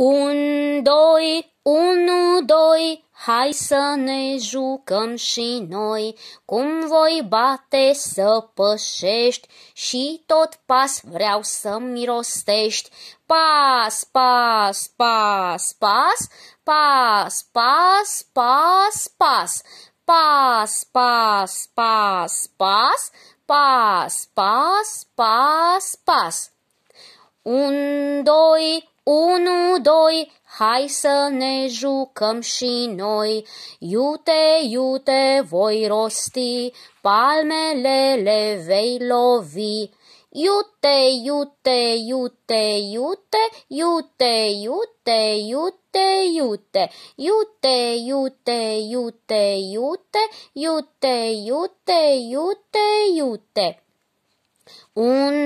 Un, doi, unu, doi, hai să ne jucăm și noi, cum voi bate să pășești și tot pas vreau să mirostești. Pas, pas, pas, pas, pas, pas, pas, pas, pas, pas, pas, pas, pas, pas, pas, pas. Un, doi, Unu, doi, hai să ne jucăm și noi, iute, iute voi rosti, palmele le vei lovi. Iute, iute, iute, iute, iute, iute, iute, iute, iute, iute, iute, iute, iute, iute, iute, iute. Un,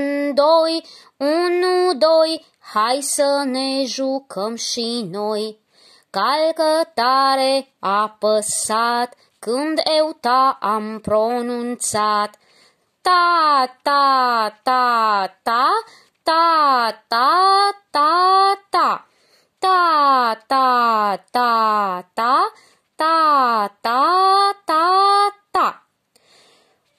doi, unu, doi, hai să ne jucăm și noi. Calcă tare păsat când eu ta am pronunțat. Ta, ta, ta, ta, ta, ta, ta, ta, ta, ta, ta, ta, ta, ta, ta,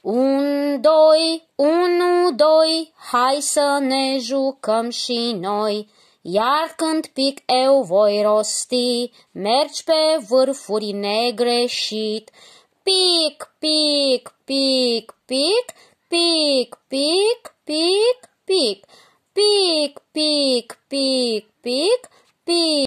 un, doi, unu, doi, hai să ne jucăm și noi, iar când pic eu voi rosti, mergi pe vârfuri negreșit. Pic, pic, pic, pic, pic, pic, pic, pic, pic, pic, pic, pic, pic,